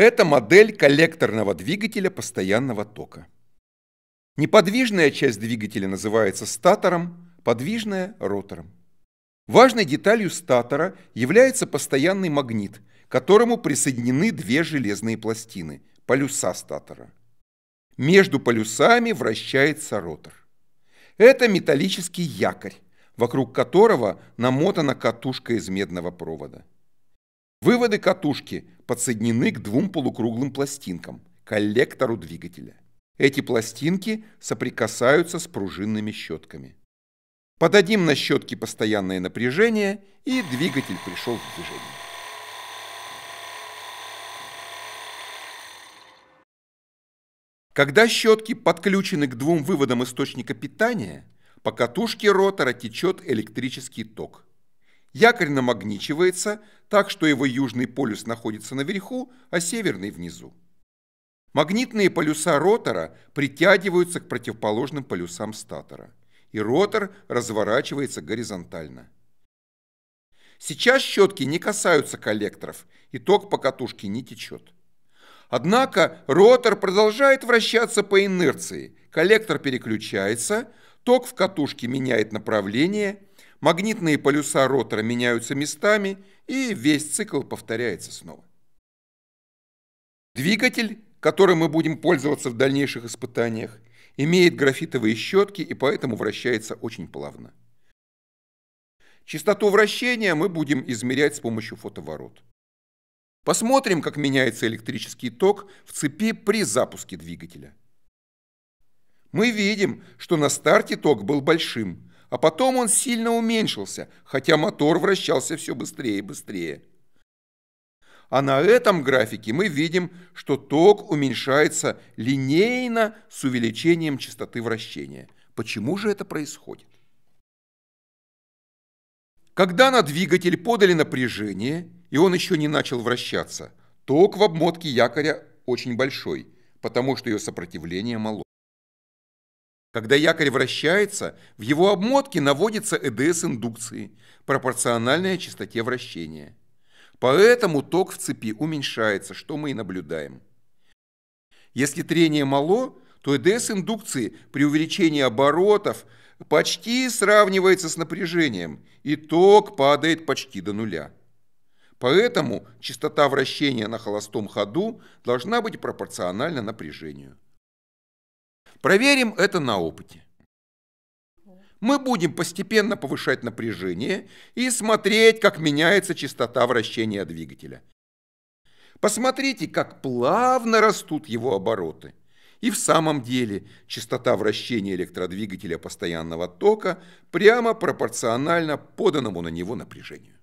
Это модель коллекторного двигателя постоянного тока. Неподвижная часть двигателя называется статором, подвижная – ротором. Важной деталью статора является постоянный магнит, к которому присоединены две железные пластины – полюса статора. Между полюсами вращается ротор. Это металлический якорь, вокруг которого намотана катушка из медного провода. Выводы катушки подсоединены к двум полукруглым пластинкам – коллектору двигателя. Эти пластинки соприкасаются с пружинными щетками. Подадим на щетки постоянное напряжение, и двигатель пришел в движение. Когда щетки подключены к двум выводам источника питания, по катушке ротора течет электрический ток – Якорь намагничивается, так что его южный полюс находится наверху, а северный внизу. Магнитные полюса ротора притягиваются к противоположным полюсам статора, и ротор разворачивается горизонтально. Сейчас щетки не касаются коллекторов, и ток по катушке не течет. Однако ротор продолжает вращаться по инерции, коллектор переключается, ток в катушке меняет направление – магнитные полюса ротора меняются местами, и весь цикл повторяется снова. Двигатель, которым мы будем пользоваться в дальнейших испытаниях, имеет графитовые щетки и поэтому вращается очень плавно. Частоту вращения мы будем измерять с помощью фотоворот. Посмотрим, как меняется электрический ток в цепи при запуске двигателя. Мы видим, что на старте ток был большим, а потом он сильно уменьшился, хотя мотор вращался все быстрее и быстрее. А на этом графике мы видим, что ток уменьшается линейно с увеличением частоты вращения. Почему же это происходит? Когда на двигатель подали напряжение, и он еще не начал вращаться, ток в обмотке якоря очень большой, потому что ее сопротивление мало. Когда якорь вращается, в его обмотке наводится ЭДС индукции, пропорциональная частоте вращения. Поэтому ток в цепи уменьшается, что мы и наблюдаем. Если трение мало, то ЭДС индукции при увеличении оборотов почти сравнивается с напряжением, и ток падает почти до нуля. Поэтому частота вращения на холостом ходу должна быть пропорциональна напряжению. Проверим это на опыте. Мы будем постепенно повышать напряжение и смотреть, как меняется частота вращения двигателя. Посмотрите, как плавно растут его обороты. И в самом деле частота вращения электродвигателя постоянного тока прямо пропорциональна поданному на него напряжению.